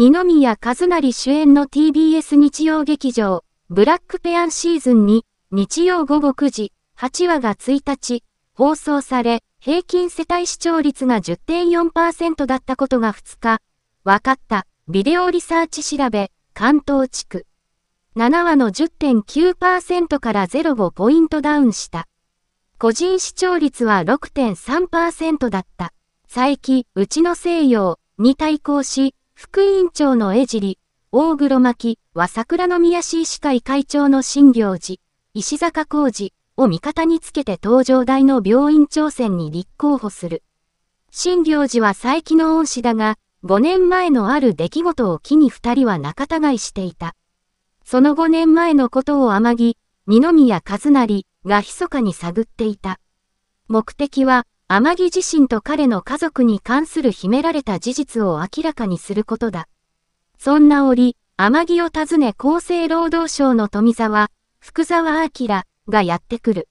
二宮和也主演の TBS 日曜劇場、ブラックペアンシーズン2、日曜午後9時、8話が1日、放送され、平均世帯視聴率が10.4%だったことが2日、分かった、ビデオリサーチ調べ、関東地区。7話の10.9%から0.5ポイントダウンした。個人視聴率は6.3%だった。佐伯、うちの西洋に対抗し、副委員長の江尻、大黒巻は桜宮市医師会会長の新行寺、石坂浩二を味方につけて東上大の病院長選に立候補する。新行寺は佐伯の恩師だが、5年前のある出来事を機に二人は仲違いしていた。その5年前のことを天城、二宮和成が密かに探っていた。目的は、天城自身と彼の家族に関する秘められた事実を明らかにすることだ。そんな折、天城を訪ね厚生労働省の富沢、福沢明がやってくる。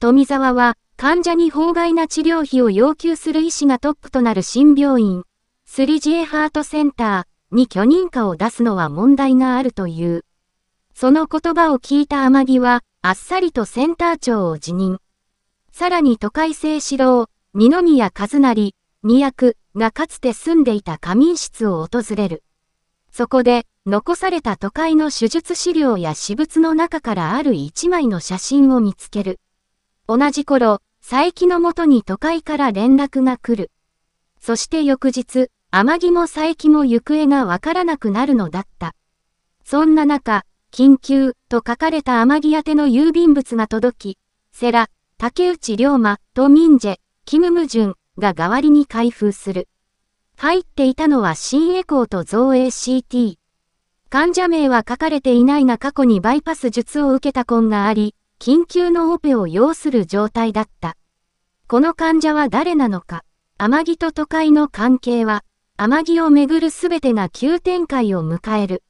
富沢は患者に法外な治療費を要求する医師がトップとなる新病院、スリジエハートセンターに許認可を出すのは問題があるという。その言葉を聞いた天城は、あっさりとセンター長を辞任。さらに都会清志郎、二宮和也、二役がかつて住んでいた仮眠室を訪れる。そこで、残された都会の手術資料や私物の中からある一枚の写真を見つける。同じ頃、佐伯のもとに都会から連絡が来る。そして翌日、天城も佐伯も行方がわからなくなるのだった。そんな中、緊急と書かれた天城宛ての郵便物が届き、セラ、竹内龍馬とミンジェ、キムムジュンが代わりに開封する。入っていたのは新エコーと造影 CT。患者名は書かれていないが過去にバイパス術を受けた痕があり、緊急のオペを要する状態だった。この患者は誰なのか天城と都会の関係は、天城をめぐるすべてが急展開を迎える。